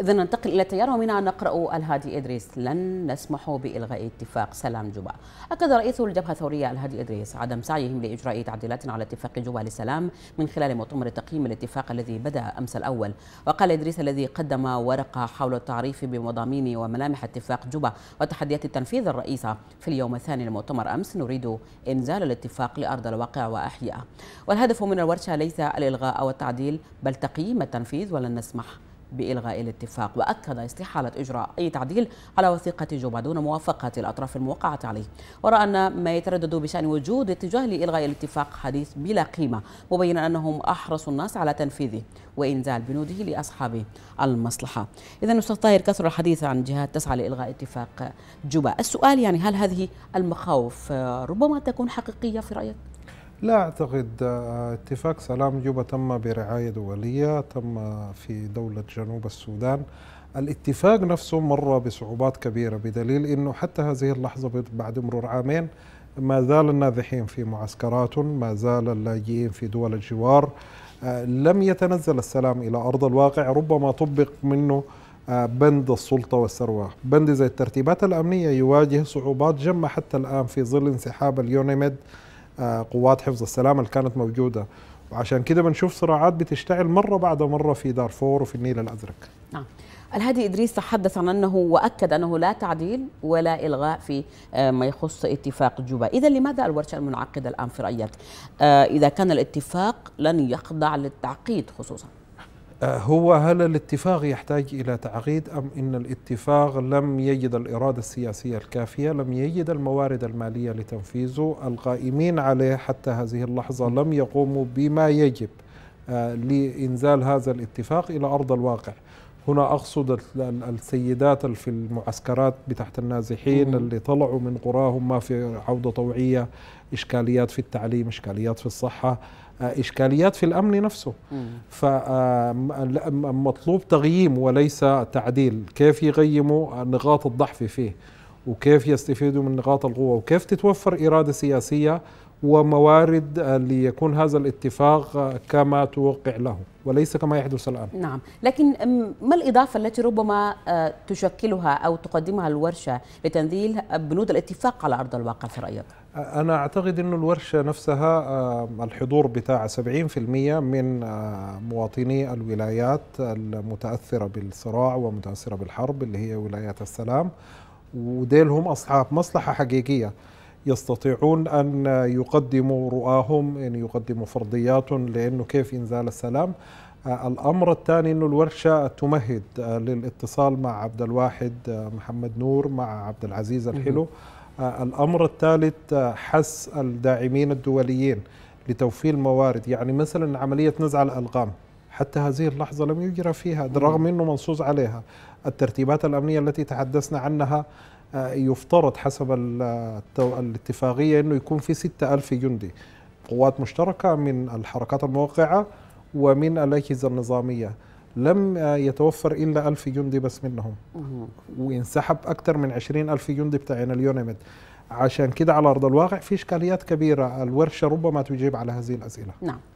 إذا ننتقل إلى التيار ومنها نقرأ الهادي إدريس لن نسمح بإلغاء اتفاق سلام جوبا أكد رئيس الجبهة الثورية الهادي إدريس عدم سعيهم لإجراء تعديلات على اتفاق جوبا للسلام من خلال مؤتمر تقييم الاتفاق الذي بدأ أمس الأول وقال إدريس الذي قدم ورقة حول التعريف بمضامين وملامح اتفاق جوبا وتحديات التنفيذ الرئيسة في اليوم الثاني للمؤتمر أمس نريد إنزال الاتفاق لأرض الواقع واحيائه والهدف من الورشة ليس الإلغاء أو التعديل بل تقييم التنفيذ ولن نسمح بإلغاء الاتفاق وأكد استحالة إجراء أي تعديل على وثيقة جوبا دون موافقة الأطراف الموقعة عليه ورأى أن ما يتردد بشأن وجود اتجاه لإلغاء الاتفاق حديث بلا قيمة مبينا أنهم أحرص الناس على تنفيذه وإنزال بنوده لأصحاب المصلحة إذا أستاذ طاهر كثر الحديث عن جهات تسعى لإلغاء اتفاق جوبا السؤال يعني هل هذه المخاوف ربما تكون حقيقية في رأيك؟ لا أعتقد آه، اتفاق سلام جوبا تم برعاية دولية تم في دولة جنوب السودان الاتفاق نفسه مر بصعوبات كبيرة بدليل أنه حتى هذه اللحظة بعد مرور عامين ما زال النازحين في معسكراتهم ما زال اللاجئين في دول الجوار آه، لم يتنزل السلام إلى أرض الواقع ربما طبق منه آه، بند السلطة والثروة بند زي الترتيبات الأمنية يواجه صعوبات جمة حتى الآن في ظل انسحاب اليونيميد آه، قوات حفظ السلام اللي كانت موجوده وعشان كده بنشوف صراعات بتشتعل مره بعد مره في دارفور وفي النيل الازرق. نعم. الهادي ادريس تحدث عن انه واكد انه لا تعديل ولا الغاء في آه، ما يخص اتفاق جوبا، اذا لماذا الورشه المنعقده الان في رايك؟ آه، اذا كان الاتفاق لن يخضع للتعقيد خصوصا. آه، هو هل الاتفاق يحتاج إلى تعقيد أم إن الاتفاق لم يجد الإرادة السياسية الكافية لم يجد الموارد المالية لتنفيذه القائمين عليه حتى هذه اللحظة لم يقوموا بما يجب آه، لإنزال هذا الاتفاق إلى أرض الواقع هنا أقصد السيدات في المعسكرات بتاعت النازحين اللي طلعوا من قراهم ما في عودة طوعية إشكاليات في التعليم إشكاليات في الصحة آه، إشكاليات في الأمن نفسه فمطلوب آه، آه، تغييم وليس تعديل كيف يغيموا نقاط الضعف فيه وكيف يستفيدوا من نقاط القوة وكيف تتوفر إرادة سياسية وموارد آه، ليكون هذا الاتفاق آه، كما توقع له وليس كما يحدث الآن نعم لكن ما الإضافة التي ربما آه، تشكلها أو تقدمها الورشة لتنزيل بنود الاتفاق على أرض الواقع في رأيك؟ أنا أعتقد أن الورشة نفسها الحضور بتاع 70% من مواطني الولايات المتأثرة بالصراع ومتأثرة بالحرب اللي هي ولايات السلام وديلهم أصحاب مصلحة حقيقية يستطيعون أن يقدموا رؤاهم يعني يقدموا فرضيات لأنه كيف إنزال السلام آه، الأمر الثاني أنه الورشة تمهد آه، للاتصال مع عبد الواحد آه، محمد نور مع عبد العزيز الحلو الأمر الثالث حس الداعمين الدوليين لتوفير الموارد يعني مثلا عملية نزع الألغام حتى هذه اللحظة لم يجرى فيها رغم أنه منصوص عليها الترتيبات الأمنية التي تحدثنا عنها آه، يفترض حسب الاتفاقية أنه يكون في 6000 جندي قوات مشتركة من الحركات الموقعة ومن الأجهزة النظامية لم آه، يتوفر إلا ألف جندي بس منهم وانسحب أكثر من عشرين ألف جندي بتاعنا اليونيمت عشان كده على أرض الواقع في إشكاليات كبيرة الورشة ربما تجيب على هذه الأسئلة نعم